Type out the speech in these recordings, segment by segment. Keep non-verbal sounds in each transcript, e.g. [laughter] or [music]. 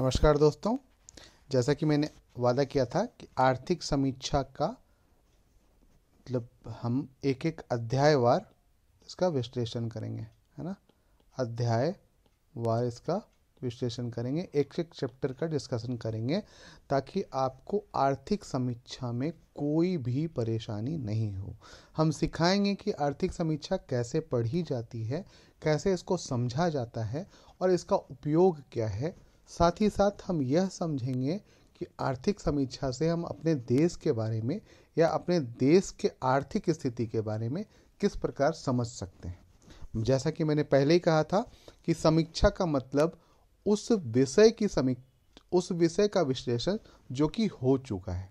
नमस्कार दोस्तों जैसा कि मैंने वादा किया था कि आर्थिक समीक्षा का मतलब हम एक एक अध्यायवार इसका विश्लेषण करेंगे है ना अध्याय वार इसका विश्लेषण करेंगे एक एक चैप्टर का डिस्कशन करेंगे ताकि आपको आर्थिक समीक्षा में कोई भी परेशानी नहीं हो हम सिखाएंगे कि आर्थिक समीक्षा कैसे पढ़ी जाती है कैसे इसको समझा जाता है और इसका उपयोग क्या है साथ ही साथ हम यह समझेंगे कि आर्थिक समीक्षा से हम अपने देश के बारे में या अपने देश के आर्थिक स्थिति के बारे में किस प्रकार समझ सकते हैं जैसा कि मैंने पहले ही कहा था कि समीक्षा का मतलब उस विषय की समीक्षा उस विषय का विश्लेषण जो कि हो चुका है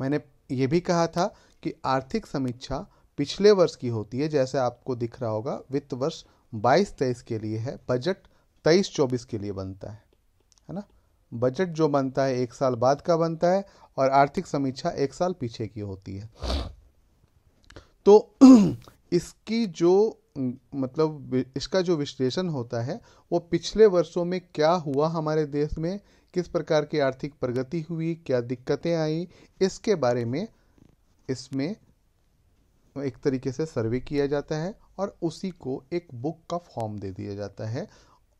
मैंने ये भी कहा था कि आर्थिक समीक्षा पिछले वर्ष की होती है जैसे आपको दिख रहा होगा वित्त वर्ष 22 तेईस के लिए है बजट तेईस चौबीस के लिए बनता है है ना बजट जो बनता है एक साल बाद का बनता है और आर्थिक समीक्षा एक साल पीछे की होती है तो [clears throat] इसकी जो मतलब इसका जो विश्लेषण होता है वो पिछले वर्षों में क्या हुआ हमारे देश में किस प्रकार की आर्थिक प्रगति हुई क्या दिक्कतें आई इसके बारे में इसमें एक तरीके से सर्वे किया जाता है और उसी को एक बुक का फॉर्म दे दिया जाता है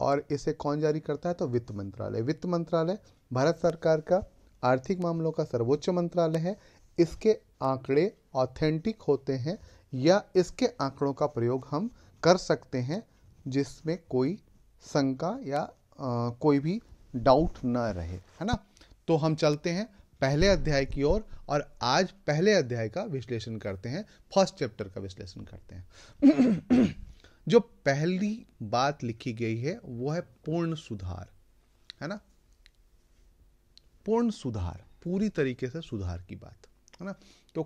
और इसे कौन जारी करता है तो वित्त मंत्रालय वित्त मंत्रालय भारत सरकार का आर्थिक मामलों का सर्वोच्च मंत्रालय है इसके आंकड़े ऑथेंटिक होते हैं या इसके आंकड़ों का प्रयोग हम कर सकते हैं जिसमें कोई शंका या आ, कोई भी डाउट न रहे है ना तो हम चलते हैं पहले अध्याय की ओर और, और आज पहले अध्याय का विश्लेषण करते हैं फर्स्ट चैप्टर का विश्लेषण करते हैं जो पहली बात लिखी गई है वो है पूर्ण सुधार है ना पूर्ण सुधार पूरी तरीके से सुधार की बात है ना तो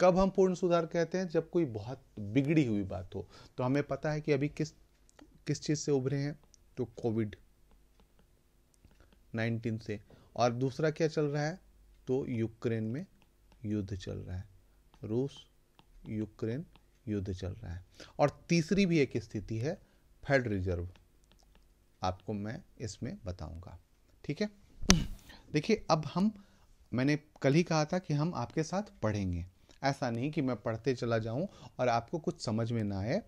कब हम पूर्ण सुधार कहते हैं जब कोई बहुत बिगड़ी हुई बात हो तो हमें पता है कि अभी किस किस चीज़ से उभरे हैं तो कोविड नाइनटीन से और दूसरा क्या चल रहा है तो यूक्रेन में युद्ध चल रहा है रूस यूक्रेन युद्ध चल रहा है और तीसरी भी एक स्थिति है फेड रिजर्व आपको मैं इसमें बताऊंगा ठीक है देखिए अब हम मैंने कल ही कहा था कि हम आपके साथ पढ़ेंगे ऐसा नहीं कि मैं पढ़ते चला जाऊं और आपको कुछ समझ में ना आए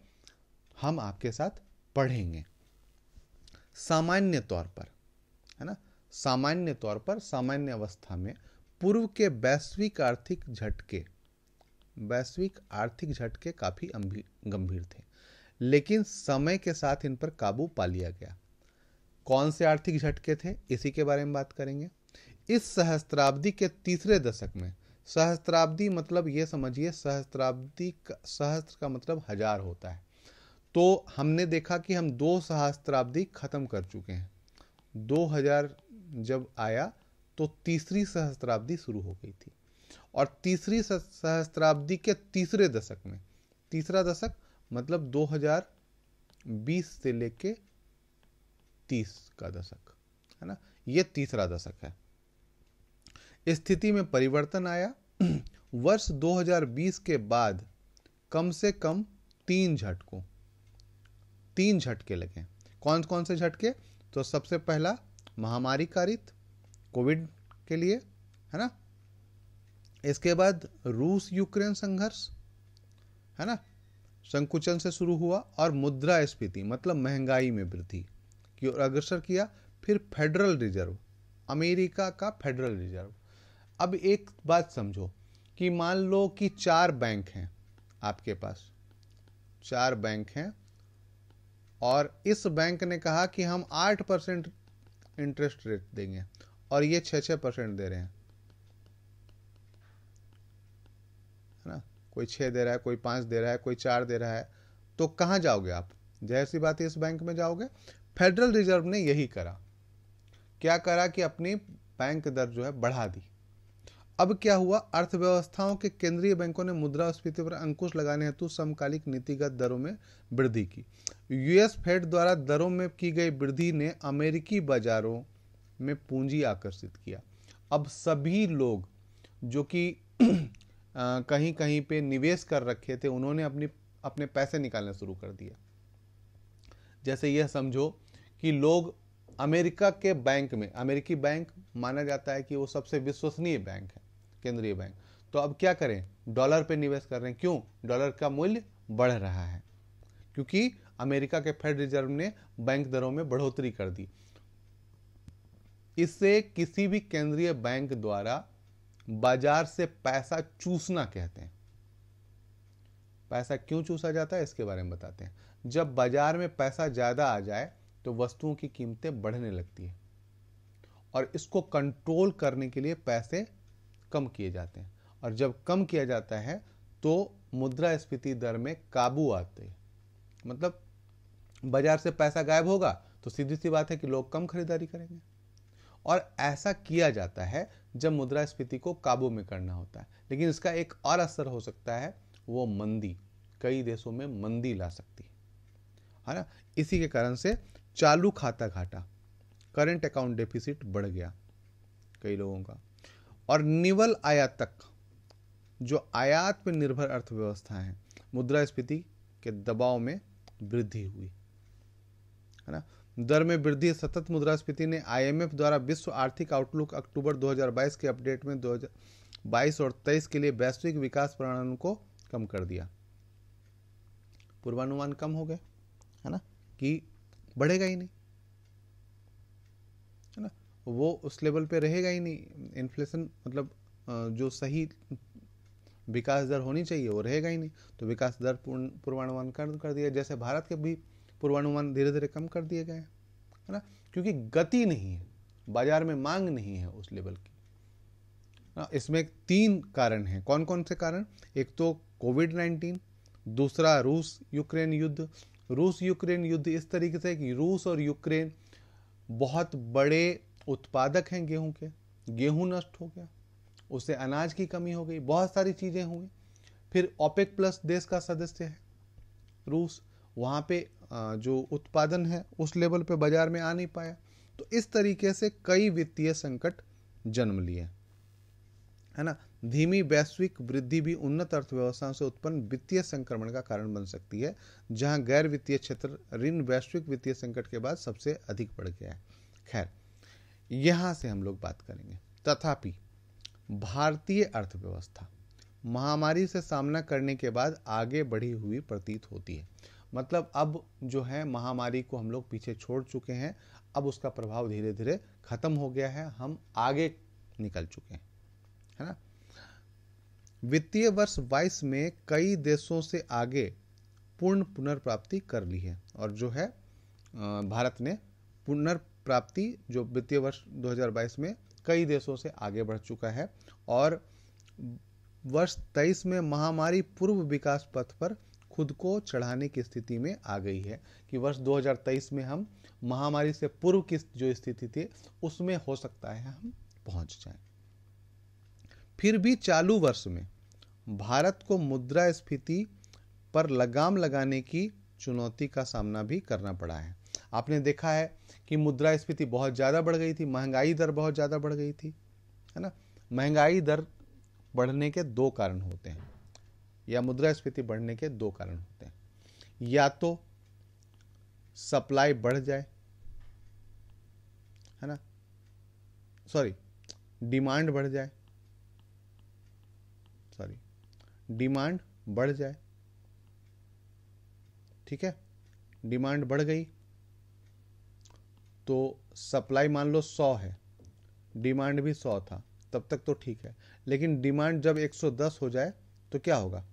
हम आपके साथ पढ़ेंगे सामान्य तौर पर है ना सामान्य तौर पर सामान्य अवस्था में पूर्व के वैश्विक आर्थिक झटके वैश्विक आर्थिक झटके काफ़ी गंभीर थे लेकिन समय के साथ इन पर काबू पा लिया गया कौन से आर्थिक झटके थे इसी के बारे में बात करेंगे इस सहस्त्राब्दी के तीसरे दशक में सहस्त्राब्दी मतलब ये समझिए सहस्त्राब्दी सहस्त्र का मतलब हजार होता है तो हमने देखा कि हम दो सहस्त्राब्दी खत्म कर चुके हैं 2000 जब आया तो तीसरी सहस्त्राब्दी शुरू हो गई थी और तीसरी सहस्त्राब्दी के तीसरे दशक में तीसरा दशक मतलब 2020 से लेके 30 का दशक है ना ये तीसरा दशक है स्थिति में परिवर्तन आया [clears throat] वर्ष 2020 के बाद कम से कम तीन झटकों तीन झटके लगे कौन कौन से झटके तो सबसे पहला महामारी कारित कोविड के लिए है ना इसके बाद रूस यूक्रेन संघर्ष है ना संकुचन से शुरू हुआ और मुद्रा स्फीति मतलब महंगाई में वृद्धि की ओर अग्रसर किया फिर फेडरल रिजर्व अमेरिका का फेडरल रिजर्व अब एक बात समझो कि मान लो कि चार बैंक हैं आपके पास चार बैंक हैं और इस बैंक ने कहा कि हम आठ परसेंट इंटरेस्ट रेट देंगे और ये छः छः परसेंट दे रहे हैं कोई छः दे रहा है कोई पाँच दे रहा है कोई चार दे रहा है तो कहाँ जाओगे आप जाहिर सी बात है इस बैंक में जाओगे फेडरल रिजर्व ने यही करा क्या करा कि अपनी बैंक दर जो है बढ़ा दी अब क्या हुआ अर्थव्यवस्थाओं के केंद्रीय बैंकों ने मुद्रा स्फीति पर अंकुश लगाने हेतु समकालिक नीतिगत दरों में वृद्धि की यूएस फेड द्वारा दरों में की गई वृद्धि ने अमेरिकी बाजारों में पूंजी आकर्षित किया अब सभी लोग जो कि कहीं कहीं पे निवेश कर रखे थे उन्होंने अपनी अपने पैसे निकालना शुरू कर दिया जैसे यह समझो कि लोग अमेरिका के बैंक में अमेरिकी बैंक माना जाता है कि वो सबसे विश्वसनीय बैंक है केंद्रीय बैंक तो अब क्या करें डॉलर पे निवेश कर रहे हैं क्यों डॉलर का मूल्य बढ़ रहा है क्योंकि अमेरिका के फेड रिजर्व ने बैंक दरों में बढ़ोतरी कर दी इससे किसी भी केंद्रीय बैंक द्वारा बाजार से पैसा चूसना कहते हैं पैसा क्यों चूसा जाता है इसके बारे में बताते हैं जब बाजार में पैसा ज़्यादा आ जाए तो वस्तुओं की कीमतें बढ़ने लगती है और इसको कंट्रोल करने के लिए पैसे कम किए जाते हैं और जब कम किया जाता है तो मुद्रास्फीति दर में काबू आते हैं मतलब बाजार से पैसा गायब होगा तो सीधी सी बात है कि लोग कम खरीदारी करेंगे और ऐसा किया जाता है जब स्फीति को काबू में करना होता है लेकिन इसका एक और असर हो सकता है वो मंदी कई देशों में मंदी ला सकती है है ना इसी के कारण से चालू खाता घाटा करंट अकाउंट डेफिसिट बढ़ गया कई लोगों का और निवल आयातक जो आयात पर निर्भर अर्थव्यवस्था है स्फीति के दबाव में वृद्धि हुई है ना दर में वृद्धि सतत मुद्रास्फीति ने आईएमएफ द्वारा विश्व आर्थिक आउटलुक अक्टूबर 2022 के अपडेट में 2022 और 23 के लिए वैश्विक विकास प्रणाली को कम कर दिया पूर्वानुमान कम हो गया है ना कि बढ़ेगा ही नहीं है ना वो उस लेवल पे रहेगा ही नहीं इन्फ्लेशन मतलब जो सही विकास दर होनी चाहिए वो रहेगा ही नहीं तो विकास दर पूर्वानुमान कर, कर दिया जैसे भारत के भी पूर्वानुमान धीरे धीरे कम कर दिए गए हैं है ना क्योंकि गति नहीं है बाजार में मांग नहीं है उस लेवल की हाँ, इसमें तीन कारण हैं कौन कौन से कारण एक तो कोविड नाइन्टीन दूसरा रूस यूक्रेन युद्ध रूस यूक्रेन युद्ध इस तरीके से कि रूस और यूक्रेन बहुत बड़े उत्पादक हैं गेहूं के गेहूं नष्ट हो गया उससे अनाज की कमी हो गई बहुत सारी चीज़ें हुई फिर ओपेक प्लस देश का सदस्य है रूस वहाँ पे जो उत्पादन है उस लेवल पे बाजार में आ नहीं पाया तो इस तरीके से कई वित्तीय संकट जन्म लिए है ना धीमी वैश्विक वृद्धि भी उन्नत अर्थव्यवस्थाओं से उत्पन्न वित्तीय संक्रमण का कारण बन सकती है जहां गैर वित्तीय क्षेत्र ऋण वैश्विक वित्तीय संकट के बाद सबसे अधिक बढ़ गया है खैर यहां से हम लोग बात करेंगे तथापि भारतीय अर्थव्यवस्था महामारी से सामना करने के बाद आगे बढ़ी हुई प्रतीत होती है मतलब अब जो है महामारी को हम लोग पीछे छोड़ चुके हैं अब उसका प्रभाव धीरे धीरे खत्म हो गया है हम आगे निकल चुके हैं है ना वित्तीय वर्ष बाईस में कई देशों से आगे पूर्ण पुनर्प्राप्ति कर ली है और जो है भारत ने पुनर्प्राप्ति जो वित्तीय वर्ष 2022 में कई देशों से आगे बढ़ चुका है और वर्ष 23 में महामारी पूर्व विकास पथ पर खुद को चढ़ाने की स्थिति में आ गई है कि वर्ष 2023 में हम महामारी से पूर्व की जो स्थिति थी उसमें हो सकता है हम पहुंच जाएं। फिर भी चालू वर्ष में भारत को मुद्रा स्फीति पर लगाम लगाने की चुनौती का सामना भी करना पड़ा है आपने देखा है कि मुद्रा स्फीति बहुत ज़्यादा बढ़ गई थी महंगाई दर बहुत ज़्यादा बढ़ गई थी है ना महंगाई दर बढ़ने के दो कारण होते हैं या स्फीति बढ़ने के दो कारण होते हैं या तो सप्लाई बढ़ जाए है ना सॉरी डिमांड बढ़ जाए सॉरी डिमांड बढ़ जाए ठीक है डिमांड बढ़ गई तो सप्लाई मान लो सौ है डिमांड भी सौ था तब तक तो ठीक है लेकिन डिमांड जब 110 हो जाए तो क्या होगा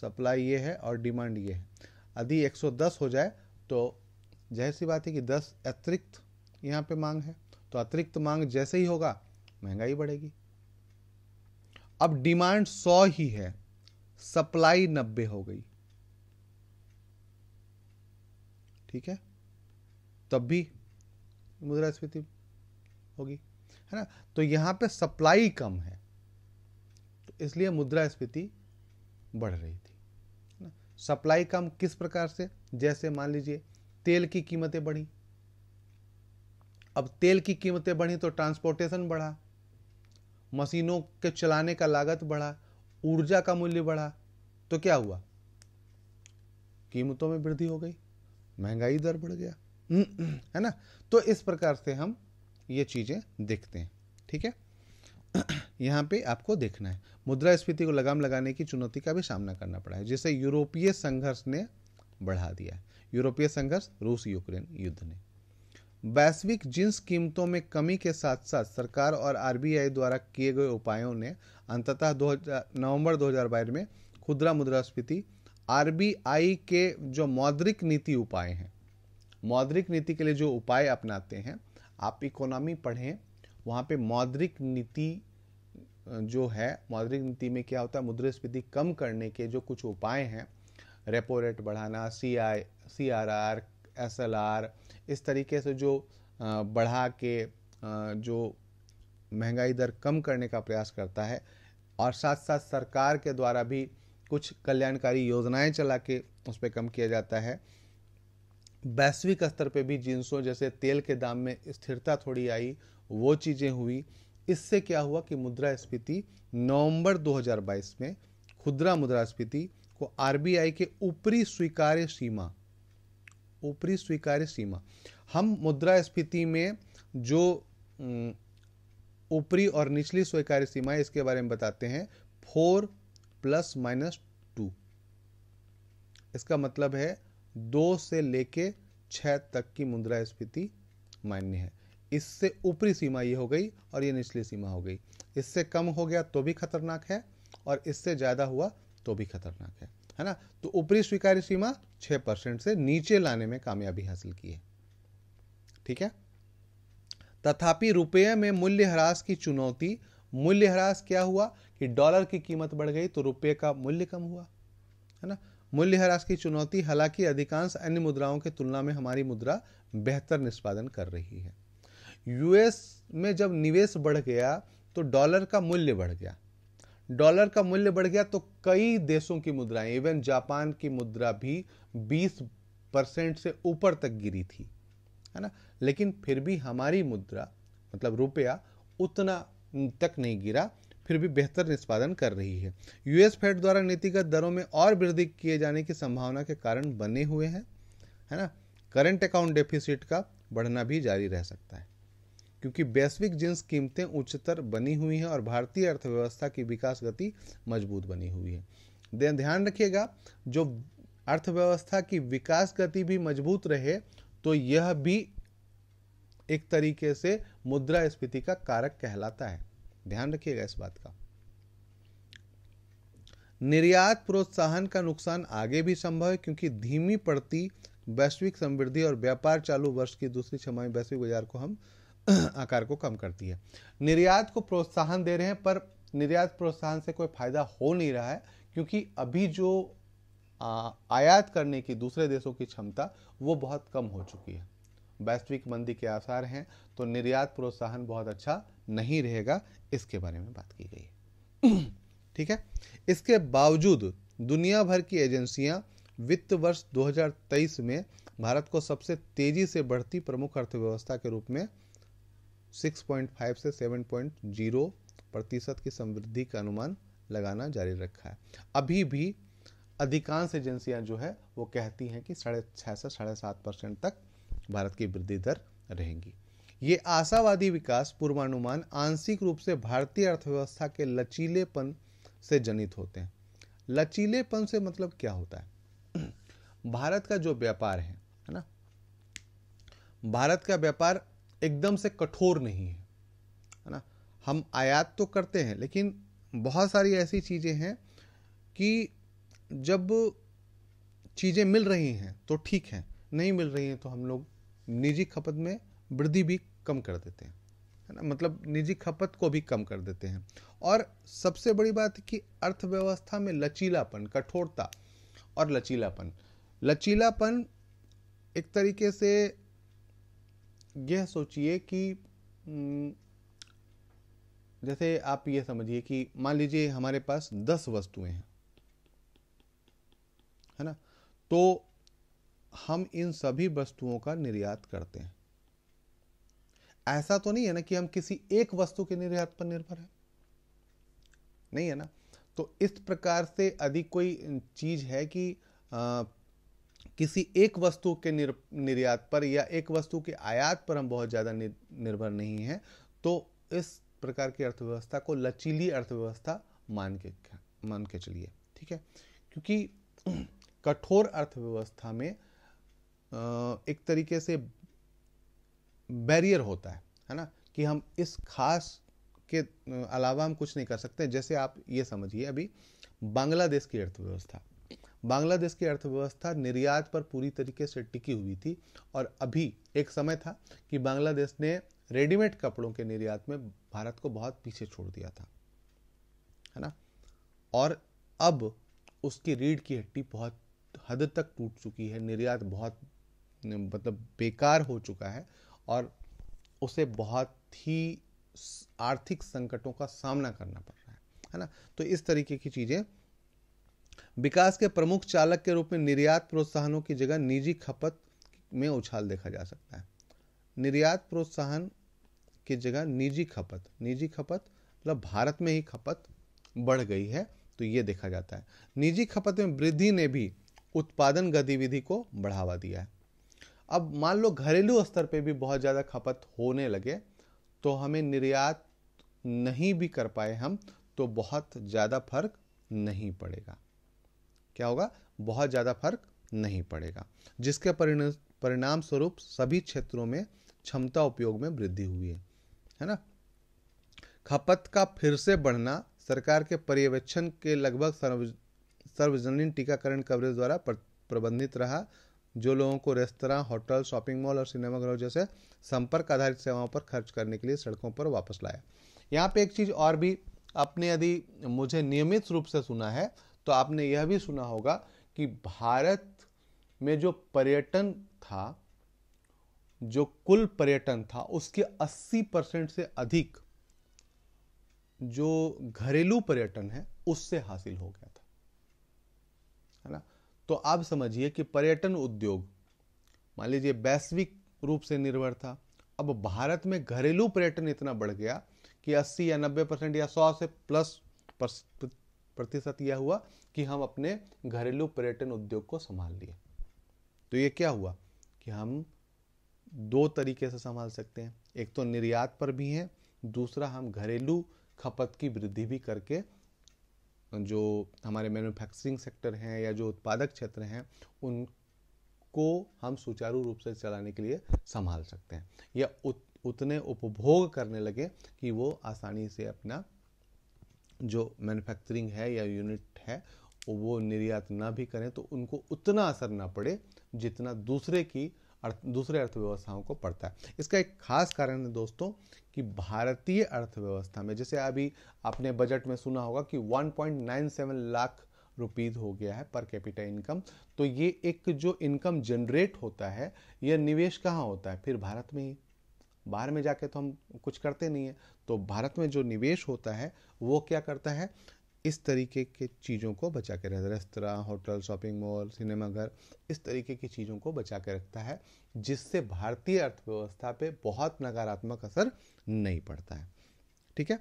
सप्लाई ये है और डिमांड ये है यदि 110 हो जाए तो जाहिर सी बात है कि 10 अतिरिक्त यहाँ पे मांग है तो अतिरिक्त मांग जैसे ही होगा महंगाई बढ़ेगी अब डिमांड 100 ही है सप्लाई 90 हो गई ठीक है तब भी मुद्रास्फीति होगी है ना तो यहाँ पे सप्लाई कम है तो इसलिए मुद्रास्फीति बढ़ रही थी ना सप्लाई कम किस प्रकार से जैसे मान लीजिए तेल की कीमतें बढ़ी अब तेल की कीमतें बढ़ी तो ट्रांसपोर्टेशन बढ़ा मशीनों के चलाने का लागत बढ़ा ऊर्जा का मूल्य बढ़ा तो क्या हुआ कीमतों में वृद्धि हो गई महंगाई दर बढ़ गया [clears throat] है ना तो इस प्रकार से हम ये चीज़ें देखते हैं ठीक है यहाँ पे आपको देखना है मुद्रास्फीति को लगाम लगाने की चुनौती का भी सामना करना पड़ा है जिसे यूरोपीय संघर्ष ने बढ़ा दिया यूरोपीय संघर्ष रूस यूक्रेन युद्ध ने वैश्विक जिन्स कीमतों में कमी के साथ साथ सरकार और आरबीआई द्वारा किए गए उपायों ने अंततः 2000 नवंबर में खुदरा मुद्रास्फीति आरबीआई के जो मौद्रिक नीति उपाय हैं मौद्रिक नीति के लिए जो उपाय अपनाते हैं आप इकोनॉमी पढ़ें वहाँ पे मौद्रिक नीति जो है मौद्रिक नीति में क्या होता है मुद्रास्फीति कम करने के जो कुछ उपाय हैं रेपो रेट बढ़ाना C I C R R S L R इस तरीके से जो बढ़ा के जो महंगाई दर कम करने का प्रयास करता है और साथ साथ सरकार के द्वारा भी कुछ कल्याणकारी योजनाएं चला के उस पर कम किया जाता है वैश्विक स्तर पे भी जिनसों जैसे तेल के दाम में स्थिरता थोड़ी आई वो चीज़ें हुई इससे क्या हुआ कि मुद्रास्फीति नवंबर 2022 में खुदरा मुद्रास्फीति को आरबीआई के ऊपरी स्वीकार्य सीमा ऊपरी स्वीकार्य सीमा हम मुद्रास्फीति में जो ऊपरी और निचली स्वीकार्य सीमा है इसके बारे में बताते हैं फोर प्लस माइनस टू इसका मतलब है दो से लेके छ तक की मुद्रास्फीति मान्य है इससे ऊपरी सीमा ये हो गई और ये निचली सीमा हो गई इससे कम हो गया तो भी खतरनाक है और इससे ज़्यादा हुआ तो भी खतरनाक है है ना तो ऊपरी स्वीकार्य सीमा छः परसेंट से नीचे लाने में कामयाबी हासिल की है ठीक है तथापि रुपये में मूल्य ह्रास की चुनौती मूल्य ह्रास क्या हुआ कि डॉलर की कीमत बढ़ गई तो रुपये का मूल्य कम हुआ है ना मूल्य ह्रास की चुनौती हालांकि अधिकांश अन्य मुद्राओं की तुलना में हमारी मुद्रा बेहतर निष्पादन कर रही है यूएस में जब निवेश बढ़ गया तो डॉलर का मूल्य बढ़ गया डॉलर का मूल्य बढ़ गया तो कई देशों की मुद्राएं इवन जापान की मुद्रा भी 20 परसेंट से ऊपर तक गिरी थी है ना लेकिन फिर भी हमारी मुद्रा मतलब रुपया उतना तक नहीं गिरा फिर भी बेहतर निष्पादन कर रही है यूएस फेड द्वारा नीतिगत दरों में और वृद्धि किए जाने की संभावना के कारण बने हुए हैं है ना करंट अकाउंट डेफिसिट का बढ़ना भी जारी रह सकता है क्योंकि वैश्विक जिन्स कीमतें उच्चतर बनी हुई हैं और भारतीय अर्थव्यवस्था की विकास गति मजबूत बनी हुई है ध्यान रखिएगा जो अर्थव्यवस्था की विकास गति भी मजबूत रहे तो यह भी एक तरीके से मुद्रा स्फीति का कारक कहलाता है ध्यान रखिएगा इस बात का निर्यात प्रोत्साहन का नुकसान आगे भी संभव है क्योंकि धीमी पड़ती वैश्विक समृद्धि और व्यापार चालू वर्ष की दूसरी छमाही वैश्विक बाजार को हम [clears throat] आकार को कम करती है निर्यात को प्रोत्साहन दे रहे हैं पर निर्यात प्रोत्साहन से कोई फायदा हो नहीं रहा है क्योंकि अभी जो आयात करने की दूसरे देशों की क्षमता वो बहुत कम हो चुकी है वैश्विक मंदी के आसार हैं तो निर्यात प्रोत्साहन बहुत अच्छा नहीं रहेगा इसके बारे में बात की गई [clears throat] ठीक है इसके बावजूद दुनिया भर की एजेंसियां वित्त वर्ष 2023 में भारत को सबसे तेजी से बढ़ती प्रमुख अर्थव्यवस्था के रूप में 6.5 से 7.0 प्रतिशत की समृद्धि का अनुमान लगाना जारी रखा है अभी भी अधिकांश एजेंसियां जो है वो कहती हैं कि साढ़े छः से साढ़े सात परसेंट तक भारत की वृद्धि दर रहेंगी ये आशावादी विकास पूर्वानुमान आंशिक रूप से भारतीय अर्थव्यवस्था के लचीलेपन से जनित होते हैं लचीलेपन से मतलब क्या होता है भारत का जो व्यापार है है ना भारत का व्यापार एकदम से कठोर नहीं है है ना हम आयात तो करते हैं लेकिन बहुत सारी ऐसी चीज़ें हैं कि जब चीज़ें मिल रही हैं तो ठीक है नहीं मिल रही हैं तो हम लोग निजी खपत में वृद्धि भी कम कर देते हैं है ना मतलब निजी खपत को भी कम कर देते हैं और सबसे बड़ी बात कि अर्थव्यवस्था में लचीलापन कठोरता और लचीलापन लचीलापन एक तरीके से यह सोचिए कि हम्म, जैसे आप ये समझिए कि मान लीजिए हमारे पास दस वस्तुएं हैं है ना तो हम इन सभी वस्तुओं का निर्यात करते हैं ऐसा तो नहीं है ना कि हम किसी एक वस्तु के निर्यात पर निर्भर है नहीं है ना तो इस प्रकार से अधिक कोई चीज है कि किसी एक वस्तु के निर, निर्यात पर या एक वस्तु के आयात पर हम बहुत ज़्यादा निर्भर नहीं हैं तो इस प्रकार की अर्थव्यवस्था को लचीली अर्थव्यवस्था मान के मान के चलिए ठीक है क्योंकि [clears throat] कठोर अर्थव्यवस्था में एक तरीके से बैरियर होता है है ना कि हम इस खास के अलावा हम कुछ नहीं कर सकते जैसे आप ये समझिए अभी बांग्लादेश की अर्थव्यवस्था बांग्लादेश की अर्थव्यवस्था निर्यात पर पूरी तरीके से टिकी हुई थी और अभी एक समय था कि बांग्लादेश ने रेडीमेड कपड़ों के निर्यात में भारत को बहुत पीछे छोड़ दिया था है ना और अब उसकी रीढ़ की हड्डी बहुत हद तक टूट चुकी है निर्यात बहुत मतलब बेकार हो चुका है और उसे बहुत ही आर्थिक संकटों का सामना करना पड़ रहा है है ना तो इस तरीके की चीज़ें विकास के प्रमुख चालक के रूप में निर्यात प्रोत्साहनों की जगह निजी खपत में उछाल देखा जा सकता है निर्यात प्रोत्साहन की जगह निजी खपत निजी खपत मतलब भारत में ही खपत बढ़ गई है तो ये देखा जाता है निजी खपत में वृद्धि ने भी उत्पादन गतिविधि को बढ़ावा दिया है अब मान लो घरेलू स्तर पे भी बहुत ज़्यादा खपत होने लगे तो हमें निर्यात नहीं भी कर पाए हम तो बहुत ज़्यादा फर्क नहीं पड़ेगा क्या होगा बहुत ज़्यादा फर्क नहीं पड़ेगा जिसके परिणाम परिणाम स्वरूप सभी क्षेत्रों में क्षमता उपयोग में वृद्धि हुई है है ना खपत का फिर से बढ़ना सरकार के पर्यवेक्षण के लगभग सर्व सर्वजनीन टीकाकरण कवरेज द्वारा प्रबंधित रहा जो लोगों को रेस्तरा होटल शॉपिंग मॉल और सिनेमाघरों जैसे संपर्क आधारित सेवाओं पर खर्च करने के लिए सड़कों पर वापस लाया यहाँ पे एक चीज़ और भी आपने यदि मुझे नियमित रूप से सुना है तो आपने यह भी सुना होगा कि भारत में जो पर्यटन था जो कुल पर्यटन था उसके 80 परसेंट से अधिक जो घरेलू पर्यटन है उससे हासिल हो गया था है ना तो आप समझिए कि पर्यटन उद्योग मान लीजिए वैश्विक रूप से निर्भर था अब भारत में घरेलू पर्यटन इतना बढ़ गया कि 80 या 90 परसेंट या 100 से प्लस प्रतिशत यह हुआ कि हम अपने घरेलू पर्यटन उद्योग को संभाल लिए तो ये क्या हुआ कि हम दो तरीके से संभाल सकते हैं एक तो निर्यात पर भी हैं दूसरा हम घरेलू खपत की वृद्धि भी करके जो हमारे मैन्युफैक्चरिंग सेक्टर हैं या जो उत्पादक क्षेत्र हैं उनको हम सुचारू रूप से चलाने के लिए संभाल सकते हैं या उत, उतने उपभोग करने लगे कि वो आसानी से अपना जो मैन्युफैक्चरिंग है या यूनिट है वो निर्यात ना भी करें तो उनको उतना असर ना पड़े जितना दूसरे की अर्थ दूसरे अर्थव्यवस्थाओं को पड़ता है इसका एक खास कारण है दोस्तों कि भारतीय अर्थव्यवस्था में जैसे अभी आपने बजट में सुना होगा कि 1.97 लाख रुपीज़ हो गया है पर कैपिटल इनकम तो ये एक जो इनकम जनरेट होता है यह निवेश कहाँ होता है फिर भारत में ही बाहर में जाके तो हम कुछ करते नहीं हैं तो भारत में जो निवेश होता है वो क्या करता है इस तरीके के चीज़ों को बचा के रहता है रेस्तरा होटल शॉपिंग मॉल सिनेमाघर इस तरीके की चीज़ों को बचा के रखता है जिससे भारतीय अर्थव्यवस्था पे बहुत नकारात्मक असर नहीं पड़ता है ठीक है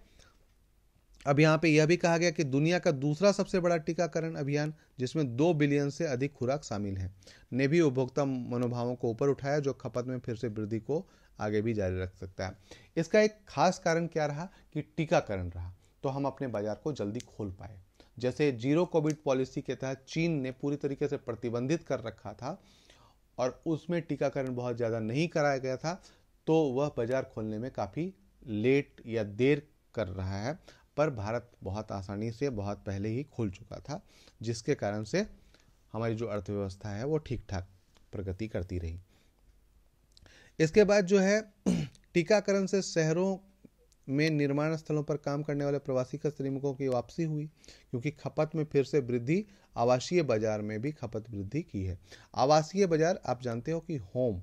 अब यहाँ पे यह भी कहा गया कि दुनिया का दूसरा सबसे बड़ा टीकाकरण अभियान जिसमें दो बिलियन से अधिक खुराक शामिल है ने भी उपभोक्ता मनोभावों को ऊपर उठाया जो खपत में फिर से वृद्धि को आगे भी जारी रख सकता है इसका एक खास कारण क्या रहा कि टीकाकरण रहा तो हम अपने बाजार को जल्दी खोल पाए जैसे जीरो कोविड पॉलिसी के तहत चीन ने पूरी तरीके से प्रतिबंधित कर रखा था और उसमें टीकाकरण बहुत ज़्यादा नहीं कराया गया था तो वह बाजार खोलने में काफ़ी लेट या देर कर रहा है पर भारत बहुत आसानी से बहुत पहले ही खुल चुका था जिसके कारण से हमारी जो अर्थव्यवस्था है वो ठीक ठाक प्रगति करती रही इसके बाद जो है टीकाकरण से शहरों में निर्माण स्थलों पर काम करने वाले प्रवासी श्रमिकों की वापसी हुई क्योंकि खपत में फिर से वृद्धि आवासीय बाजार में भी खपत वृद्धि की है आवासीय बाजार आप जानते हो कि होम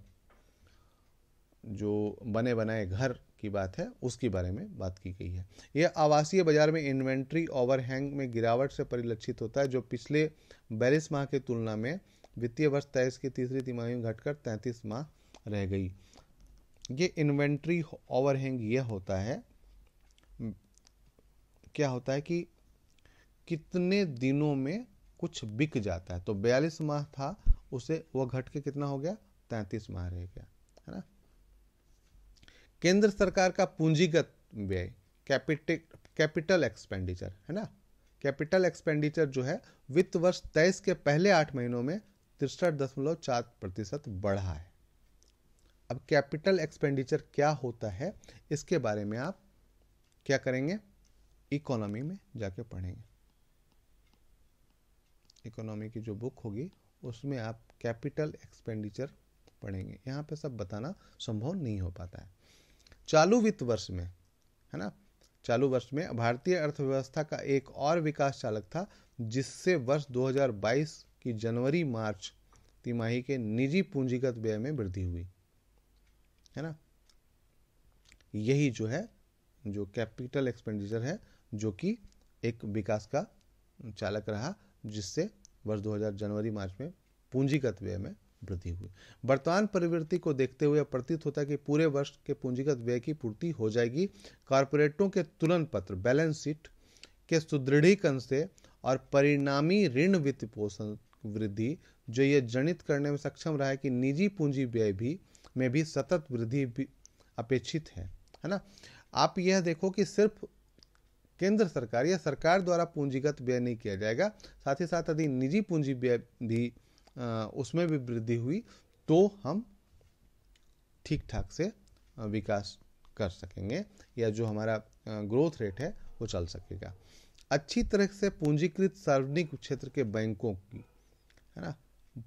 जो बने बनाए घर की बात है उसके बारे में बात की गई है यह आवासीय बाजार में इन्वेंट्री ओवरहैंग में गिरावट से परिलक्षित होता है जो पिछले बयालीस माह की तुलना में वित्तीय वर्ष तेईस की तीसरी तिमाही में घटकर तैंतीस माह रह गई ये इन्वेंट्री ओवरहैंग यह होता है क्या होता है कि कितने दिनों में कुछ बिक जाता है तो बयालीस माह था उसे वह घट के कितना हो गया तैंतीस माह रह गया केंद्र सरकार का पूंजीगत व्यय कैपिटिक कैपिटल एक्सपेंडिचर है ना कैपिटल एक्सपेंडिचर जो है वित्त वर्ष तेईस के पहले आठ महीनों में तिरसठ दशमलव चार प्रतिशत बढ़ा है अब कैपिटल एक्सपेंडिचर क्या होता है इसके बारे में आप क्या करेंगे इकोनॉमी में जाके पढ़ेंगे इकोनॉमी की जो बुक होगी उसमें आप कैपिटल एक्सपेंडिचर पढ़ेंगे यहाँ पे सब बताना संभव नहीं हो पाता है चालू वित्त वर्ष में है ना चालू वर्ष में भारतीय अर्थव्यवस्था का एक और विकास चालक था जिससे वर्ष 2022 की जनवरी मार्च तिमाही के निजी पूंजीगत व्यय में वृद्धि हुई है ना यही जो है जो कैपिटल एक्सपेंडिचर है जो कि एक विकास का चालक रहा जिससे वर्ष 2000 जनवरी मार्च में पूंजीगत व्यय में वृद्धि हुई वर्तमान परिवृत्ति को देखते हुए प्रतीत होता है कि पूरे वर्ष के पूंजीगत व्यय की पूर्ति हो जाएगी कॉरपोरेटों के तुलन पत्र बैलेंस शीट के सुदृढ़ीकरण से और परिणामी ऋण वित्त पोषण वृद्धि जो ये जनित करने में सक्षम रहा है कि निजी पूंजी व्यय भी में भी सतत वृद्धि भी अपेक्षित है है ना आप यह देखो कि सिर्फ केंद्र सरकार या सरकार द्वारा पूंजीगत व्यय नहीं किया जाएगा साथ ही साथ यदि निजी पूंजी व्यय भी उसमें भी वृद्धि हुई तो हम ठीक ठाक से विकास कर सकेंगे या जो हमारा ग्रोथ रेट है वो चल सकेगा अच्छी तरह से पूंजीकृत सार्वजनिक क्षेत्र के बैंकों की है ना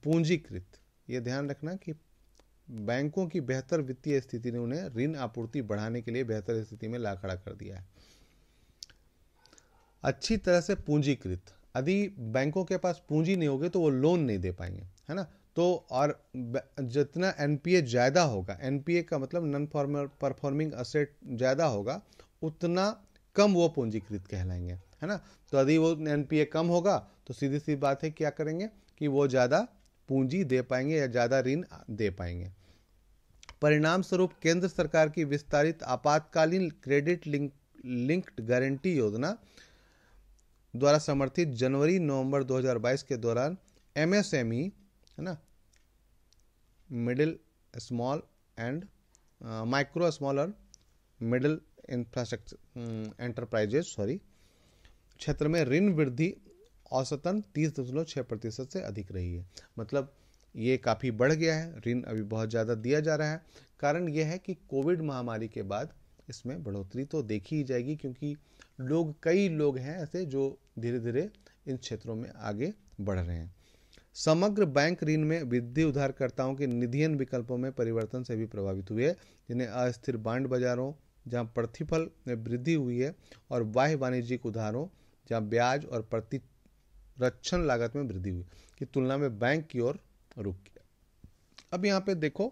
पूंजीकृत ये ध्यान रखना कि बैंकों की बेहतर वित्तीय स्थिति ने उन्हें ऋण आपूर्ति बढ़ाने के लिए बेहतर स्थिति में ला खड़ा कर दिया है अच्छी तरह से पूंजीकृत यदि बैंकों के पास पूंजी नहीं होगी तो वो लोन नहीं दे पाएंगे है ना तो और जितना एनपीए ज़्यादा होगा एनपीए का मतलब नॉन फॉर्मर परफॉर्मिंग असेट ज़्यादा होगा उतना कम वो पूंजीकृत कहलाएंगे है ना तो यदि वो एनपीए कम होगा तो सीधी सी बात है क्या करेंगे कि वो ज़्यादा पूंजी दे पाएंगे या ज़्यादा ऋण दे पाएंगे परिणाम स्वरूप केंद्र सरकार की विस्तारित आपातकालीन क्रेडिट लिंक लिंक्ड गारंटी योजना द्वारा समर्थित जनवरी नवंबर 2022 के दौरान एमएसएमई e, है ना middle small and micro small और मिडिल इंफ्रास्ट्रक्चर एंटरप्राइजेज सॉरी क्षेत्र में ऋण वृद्धि औसतन तीस दशमलव छः प्रतिशत से अधिक रही है मतलब ये काफ़ी बढ़ गया है ऋण अभी बहुत ज़्यादा दिया जा रहा है कारण यह है कि कोविड महामारी के बाद इसमें बढ़ोतरी तो देखी ही जाएगी क्योंकि लोग कई लोग हैं ऐसे जो धीरे धीरे इन क्षेत्रों में आगे बढ़ रहे हैं समग्र बैंक ऋण में वृद्धि उधारकर्ताओं के निधियन विकल्पों में परिवर्तन से भी प्रभावित हुए जिन्हें अस्थिर बांड बाजारों जहां प्रतिफल में वृद्धि हुई है और बाह्य वाणिज्यिक उधारों जहां ब्याज और प्रतिरक्षण लागत में वृद्धि हुई की तुलना में बैंक की ओर रुक गया अब यहाँ पे देखो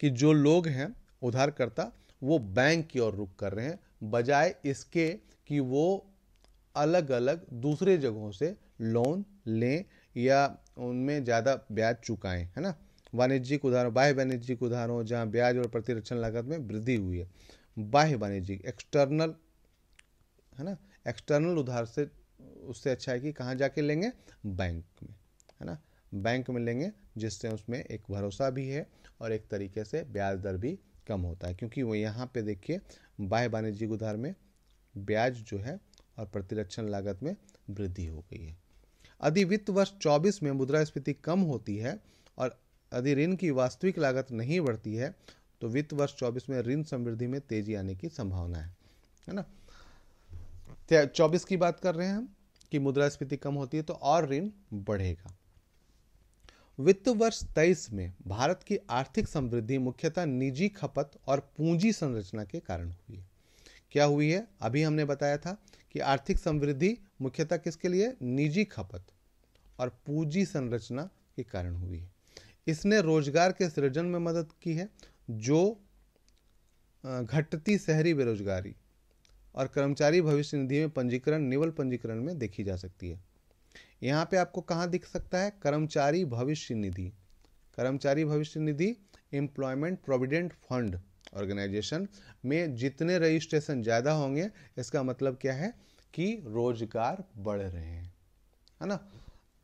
कि जो लोग हैं उधारकर्ता वो बैंक की ओर रुख कर रहे हैं बजाय इसके कि वो अलग अलग दूसरे जगहों से लोन लें या उनमें ज़्यादा ब्याज चुकाएं है ना वाणिज्यिक उधारों बाह्य वाणिज्यिक उधारों जहाँ ब्याज और प्रतिरक्षण लागत में वृद्धि हुई है बाह्य वाणिज्यिक एक्सटर्नल है ना एक्सटर्नल उधार से उससे अच्छा है कि कहाँ जाके लेंगे बैंक में है ना बैंक में लेंगे जिससे उसमें एक भरोसा भी है और एक तरीके से ब्याज दर भी कम होता है क्योंकि वो यहाँ पे देखिए बाह्य वाणिज्यिक उधार में ब्याज जो है और प्रतिरक्षण लागत में वृद्धि हो गई है यदि वित्त वर्ष 24 में मुद्रास्फीति कम होती है और यदि ऋण की वास्तविक लागत नहीं बढ़ती है तो वित्त वर्ष 24 में ऋण समृद्धि में तेजी आने की संभावना है है ना तो चौबीस की बात कर रहे हैं हम कि मुद्रास्फीति कम होती है तो और ऋण बढ़ेगा वित्त वर्ष तेईस में भारत की आर्थिक समृद्धि मुख्यतः निजी खपत और पूंजी संरचना के कारण हुई है क्या हुई है अभी हमने बताया था कि आर्थिक समृद्धि मुख्यतः किसके लिए निजी खपत और पूंजी संरचना के कारण हुई है इसने रोजगार के सृजन में मदद की है जो घटती शहरी बेरोजगारी और कर्मचारी भविष्य निधि में पंजीकरण निवल पंजीकरण में देखी जा सकती है यहाँ पे आपको कहाँ दिख सकता है कर्मचारी भविष्य निधि कर्मचारी भविष्य निधि एम्प्लॉयमेंट प्रोविडेंट फंड ऑर्गेनाइजेशन में जितने रजिस्ट्रेशन ज़्यादा होंगे इसका मतलब क्या है कि रोजगार बढ़ रहे हैं है ना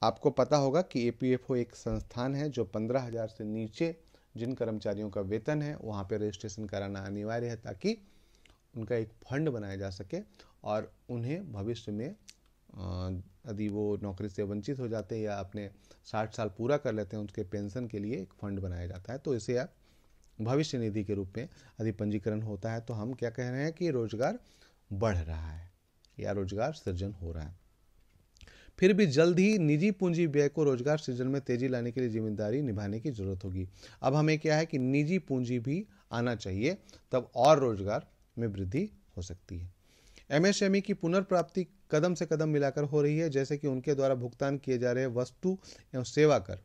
आपको पता होगा कि ए एक संस्थान है जो पंद्रह हज़ार से नीचे जिन कर्मचारियों का वेतन है वहाँ पे रजिस्ट्रेशन कराना अनिवार्य है ताकि उनका एक फंड बनाया जा सके और उन्हें भविष्य में यदि वो नौकरी से वंचित हो जाते हैं या अपने साठ साल पूरा कर लेते हैं उसके पेंशन के लिए एक फंड बनाया जाता है तो इसे आप भविष्य निधि के रूप में यदि पंजीकरण होता है तो हम क्या कह रहे हैं कि रोजगार बढ़ रहा है या रोजगार सृजन हो रहा है फिर भी जल्द ही निजी पूंजी व्यय को रोजगार सृजन में तेजी लाने के लिए जिम्मेदारी निभाने की जरूरत होगी अब हमें क्या है कि निजी पूंजी भी आना चाहिए तब और रोजगार में वृद्धि हो सकती है एमएसएमई e की पुनर्प्राप्ति कदम से कदम मिलाकर हो रही है जैसे कि उनके द्वारा भुगतान किए जा रहे वस्तु एवं सेवा कर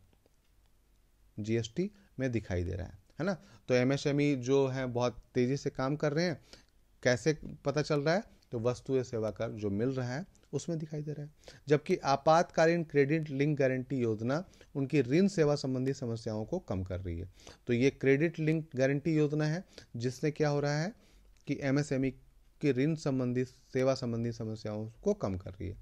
जीएसटी में दिखाई दे रहा है है ना तो एमएसएमई e जो है बहुत तेजी से काम कर रहे हैं कैसे पता चल रहा है तो वस्तु या सेवा कर जो मिल रहा है उसमें दिखाई दे रहा है जबकि आपातकालीन क्रेडिट लिंक गारंटी योजना उनकी ऋण सेवा संबंधी समस्याओं को कम कर रही है तो ये क्रेडिट लिंक गारंटी योजना है जिससे क्या हो रहा है कि एमएसएमई की ऋण संबंधी सेवा संबंधी समस्याओं को कम कर रही है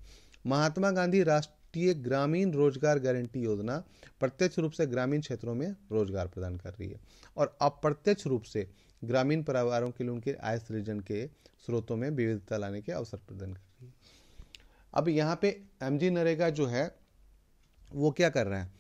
महात्मा गांधी राष्ट्रीय ग्रामीण रोजगार गारंटी योजना प्रत्यक्ष रूप से ग्रामीण क्षेत्रों में रोजगार प्रदान कर रही है और अप्रत्यक्ष रूप से ग्रामीण परिवारों के लिए उनके आय सृजन के स्रोतों में विविधता लाने के अवसर प्रदान कर रही है अब यहाँ पे एम जी नरेगा जो है वो क्या कर रहा है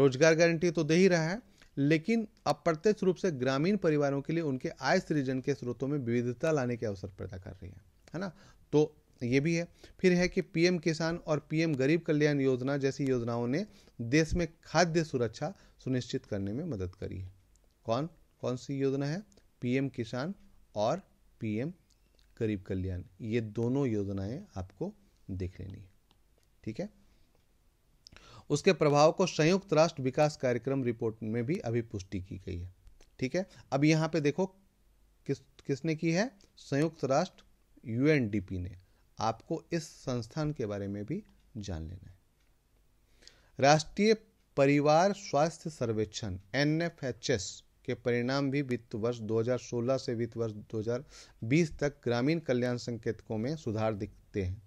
रोजगार गारंटी तो दे ही रहा है लेकिन अप्रत्यक्ष रूप से ग्रामीण परिवारों के लिए उनके आय सृजन के स्रोतों में विविधता लाने के अवसर पैदा कर रही है है ना तो ये भी है फिर है कि पीएम किसान और पीएम गरीब कल्याण योजना जैसी योजनाओं ने देश में खाद्य सुरक्षा सुनिश्चित करने में मदद करी है कौन कौन सी योजना है पीएम किसान और पीएम गरीब कल्याण ये दोनों योजनाएं आपको देख लेनी है ठीक है उसके प्रभाव को संयुक्त राष्ट्र विकास कार्यक्रम रिपोर्ट में भी अभी पुष्टि की गई है ठीक है अब यहाँ पे देखो किस किसने की है संयुक्त राष्ट्र यूएनडीपी ने आपको इस संस्थान के बारे में भी जान लेना है राष्ट्रीय परिवार स्वास्थ्य सर्वेक्षण एन के परिणाम भी वित्त वर्ष 2016 से वित्त वर्ष 2020 तक ग्रामीण कल्याण संकेतकों में सुधार दिखते हैं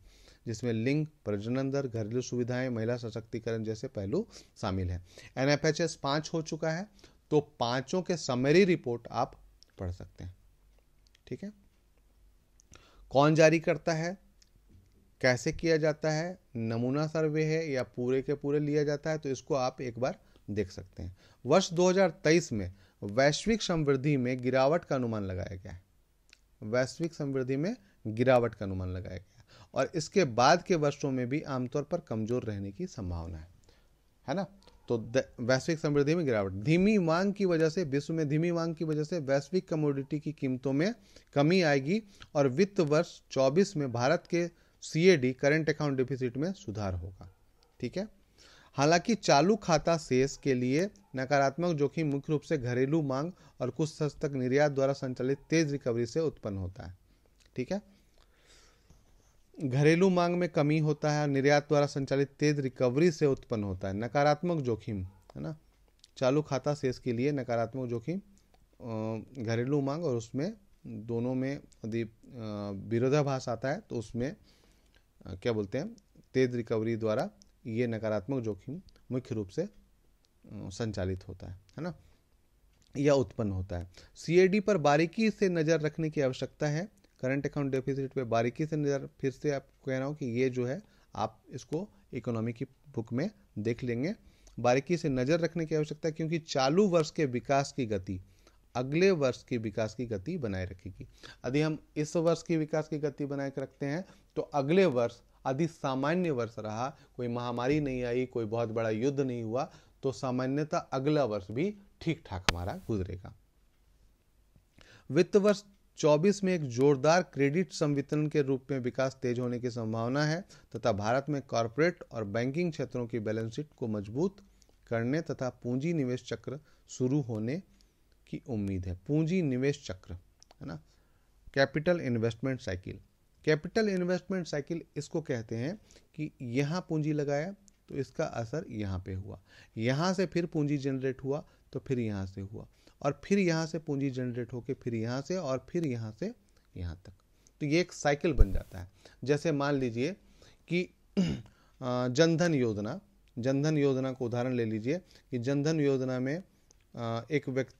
जिसमें लिंग प्रजनन दर घरेलू सुविधाएं महिला सशक्तिकरण जैसे पहलू शामिल हैं एन एफ एच एस हो चुका है तो पांचों के समरी रिपोर्ट आप पढ़ सकते हैं ठीक है कौन जारी करता है कैसे किया जाता है नमूना सर्वे है या पूरे के पूरे लिया जाता है तो इसको आप एक बार देख सकते हैं वर्ष 2023 में वैश्विक समृद्धि में गिरावट का अनुमान लगाया गया है वैश्विक समृद्धि में गिरावट का अनुमान लगाया गया और इसके बाद के वर्षों में भी आमतौर पर कमजोर रहने की संभावना है है ना तो वैश्विक समृद्धि में गिरावट धीमी मांग की वजह से विश्व में धीमी मांग की वजह से वैश्विक कमोडिटी की कीमतों में कमी आएगी और वित्त वर्ष 24 में भारत के सीएडी करंट अकाउंट डिफिसिट में सुधार होगा ठीक है हालांकि चालू खाता शेष के लिए नकारात्मक जोखिम मुख्य रूप से घरेलू मांग और कुछ सस्तक तक निर्यात द्वारा संचालित तेज रिकवरी से उत्पन्न होता है ठीक है घरेलू मांग में कमी होता है और निर्यात द्वारा संचालित तेज रिकवरी से उत्पन्न होता है नकारात्मक जोखिम है ना चालू खाता शेष के लिए नकारात्मक जोखिम घरेलू मांग और उसमें दोनों में यदि विरोधाभास आता है तो उसमें क्या बोलते हैं तेज रिकवरी द्वारा ये नकारात्मक जोखिम मुख्य रूप से संचालित होता है है ना या उत्पन्न होता है सीएडी पर बारीकी से नज़र रखने की आवश्यकता है करंट अकाउंट डेफिसिट पे बारीकी से नज़र फिर से आप कह रहा हूँ कि ये जो है आप इसको इकोनॉमी की बुक में देख लेंगे बारीकी से नज़र रखने की आवश्यकता है क्योंकि चालू वर्ष के विकास की गति अगले वर्ष की विकास की गति बनाए रखेगी यदि हम इस वर्ष की विकास की गति बनाए रखते हैं तो अगले वर्ष यदि सामान्य वर्ष रहा कोई महामारी नहीं आई कोई बहुत बड़ा युद्ध नहीं हुआ तो सामान्यतः अगला वर्ष भी ठीक ठाक हमारा गुजरेगा वित्त वर्ष चौबीस में एक जोरदार क्रेडिट संवितरण के रूप में विकास तेज होने की संभावना है तथा भारत में कॉरपोरेट और बैंकिंग क्षेत्रों की बैलेंस शीट को मजबूत करने तथा पूंजी निवेश चक्र शुरू होने की उम्मीद है पूंजी निवेश चक्र है ना capital investment cycle capital investment cycle इसको कहते हैं कि यहाँ पूंजी लगाया तो इसका असर यहाँ पे हुआ यहाँ से फिर पूंजी जनरेट हुआ तो फिर यहाँ से हुआ और फिर यहाँ से पूंजी जनरेट होके फिर यहाँ से और फिर यहाँ से यहाँ तक तो ये एक साइकिल बन जाता है जैसे मान लीजिए कि [clears throat] जनधन योजना जनधन योजना को उदाहरण ले लीजिए कि जनधन योजना में एक व्यक्ति